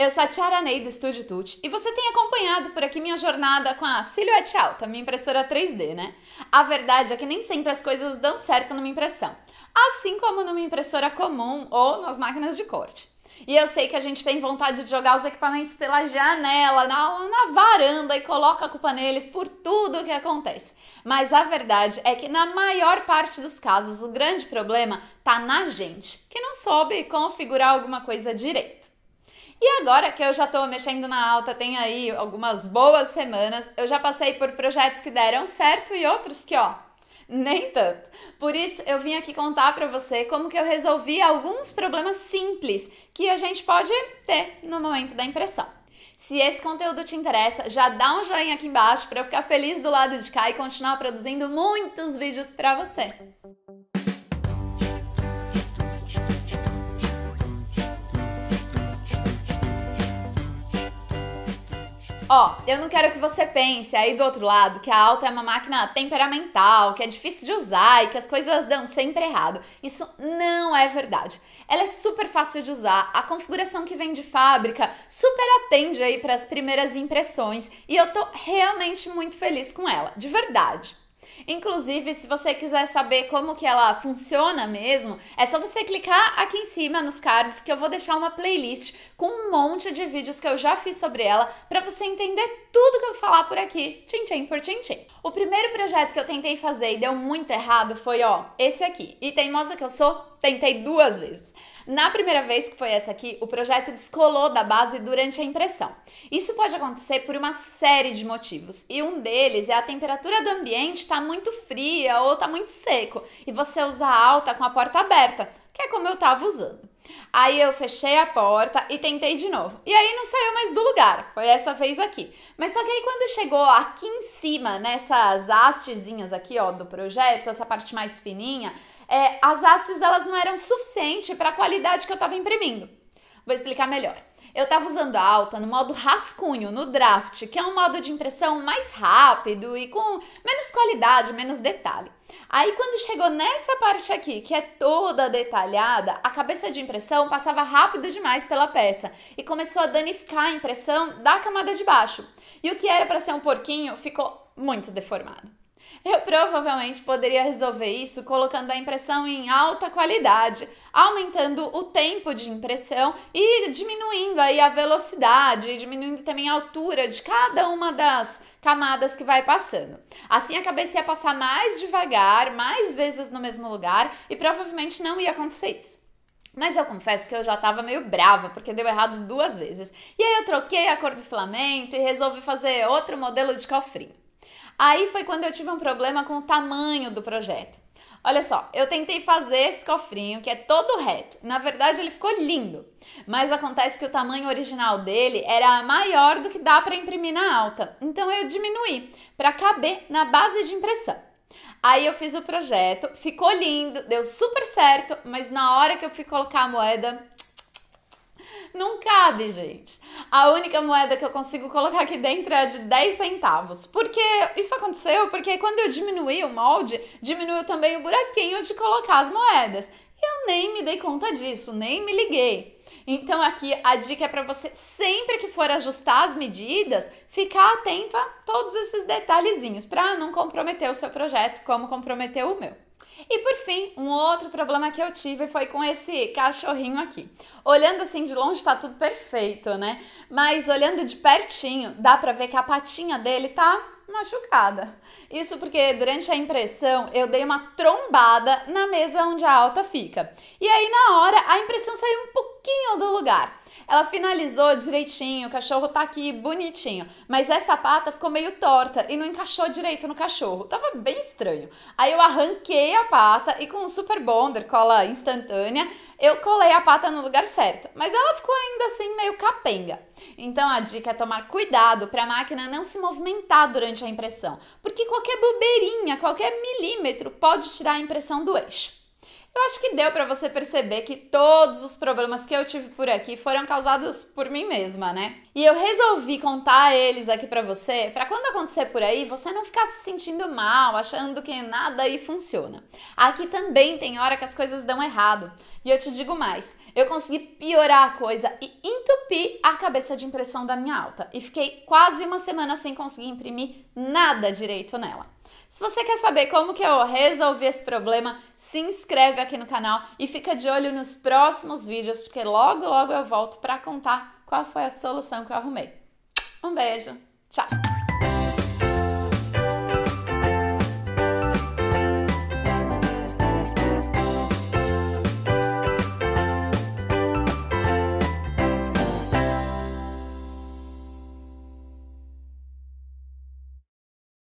Eu sou a Tiara Ney do Estúdio Tut e você tem acompanhado por aqui minha jornada com a Silhouette Alta, minha impressora 3D, né? A verdade é que nem sempre as coisas dão certo numa impressão, assim como numa impressora comum ou nas máquinas de corte. E eu sei que a gente tem vontade de jogar os equipamentos pela janela, na, na, varanda e coloca a culpa neles por tudo o que acontece. Mas a verdade é que na maior parte dos casos o grande problema tá na gente, que não soube configurar alguma coisa direito. E agora que eu já tô mexendo na alta, tem aí algumas boas semanas, eu já passei por projetos que deram certo e outros que, ó, nem tanto. Por isso eu vim aqui contar para você como que eu resolvi alguns problemas simples que a gente pode ter no momento da impressão. Se esse conteúdo te interessa, já dá um joinha aqui embaixo para eu ficar feliz do lado de cá e continuar produzindo muitos vídeos para você. Ó, eu não quero que você pense aí do outro lado que a alta é uma máquina temperamental, que é difícil de usar e que as coisas dão sempre errado. Isso não é verdade. Ela é super fácil de usar, a configuração que vem de fábrica super atende aí para as primeiras impressões e eu tô realmente muito feliz com ela, de verdade. Inclusive, se você quiser saber como que ela funciona mesmo, é só você clicar aqui em cima nos cards que eu vou deixar uma playlist com um monte de vídeos que eu já fiz sobre ela para você entender tudo que eu falar por aqui, tchim tchim por tchim tchim. O primeiro projeto que eu tentei fazer e deu muito errado foi, ó, esse aqui. E teimosa que eu sou, tentei duas vezes. Na primeira vez, que foi essa aqui, o projeto descolou da base durante a impressão. Isso pode acontecer por uma série de motivos, e um deles é a temperatura do ambiente está muito fria ou está muito seco, e você usa alta com a porta aberta, que é como eu estava usando. Aí eu fechei a porta e tentei de novo. E aí não saiu mais do lugar. Foi essa vez aqui. Mas só que aí quando chegou aqui em cima, nessas hastezinhas aqui, ó, do projeto, essa parte mais fininha, é, as hastes elas não eram suficientes para a qualidade que eu estava imprimindo. Vou explicar melhor. Eu estava usando a alta no modo rascunho, no draft, que é um modo de impressão mais rápido e com menos qualidade, menos detalhe. Aí quando chegou nessa parte aqui, que é toda detalhada, a cabeça de impressão passava rápido demais pela peça e começou a danificar a impressão da camada de baixo. E o que era para ser um porquinho ficou muito deformado. Eu provavelmente poderia resolver isso colocando a impressão em alta qualidade, aumentando o tempo de impressão e diminuindo aí a velocidade, diminuindo também a altura de cada uma das camadas que vai passando. Assim a cabeça ia passar mais devagar, mais vezes no mesmo lugar e provavelmente não ia acontecer isso. Mas eu confesso que eu já tava meio brava, porque deu errado duas vezes. E aí eu troquei a cor do filamento e resolvi fazer outro modelo de cofrinho. Aí foi quando eu tive um problema com o tamanho do projeto. Olha só, eu tentei fazer esse cofrinho que é todo reto. Na verdade, ele ficou lindo, mas acontece que o tamanho original dele era maior do que dá para imprimir na alta. Então eu diminuí para caber na base de impressão. Aí eu fiz o projeto, ficou lindo, deu super certo, mas na hora que eu fui colocar a moeda, não cabe, gente a única moeda que eu consigo colocar aqui dentro é a de 10 centavos. Porque isso aconteceu porque quando eu diminuí o molde, diminuiu também o buraquinho de colocar as moedas. E eu nem me dei conta disso, nem me liguei. Então aqui a dica é para você sempre que for ajustar as medidas, ficar atento a todos esses detalhezinhos para não comprometer o seu projeto como comprometeu o meu. E por fim, um outro problema que eu tive foi com esse cachorrinho aqui. Olhando assim de longe tá tudo perfeito, né? Mas olhando de pertinho, dá pra ver que a patinha dele tá machucada. Isso porque durante a impressão eu dei uma trombada na mesa onde a alta fica. E aí na hora a impressão saiu um pouquinho do lugar. Ela finalizou direitinho, o cachorro tá aqui bonitinho, mas essa pata ficou meio torta e não encaixou direito no cachorro. Tava bem estranho. Aí eu arranquei a pata e com um super bonder, cola instantânea, eu colei a pata no lugar certo, mas ela ficou ainda assim meio capenga. Então a dica é tomar cuidado para a máquina não se movimentar durante a impressão, porque qualquer bobeirinha, qualquer milímetro pode tirar a impressão do eixo. Eu acho que deu para você perceber que todos os problemas que eu tive por aqui foram causados por mim mesma, né? E eu resolvi contar eles aqui para você, para quando acontecer por aí, você não ficar se sentindo mal, achando que nada aí funciona. Aqui também tem hora que as coisas dão errado. E eu te digo mais, eu consegui piorar a coisa e entupir a cabeça de impressão da minha alta. E fiquei quase uma semana sem conseguir imprimir nada direito nela. Se você quer saber como que eu resolvi esse problema, se inscreve aqui no canal e fica de olho nos próximos vídeos, porque logo logo eu volto para contar qual foi a solução que eu arrumei. Um beijo, tchau!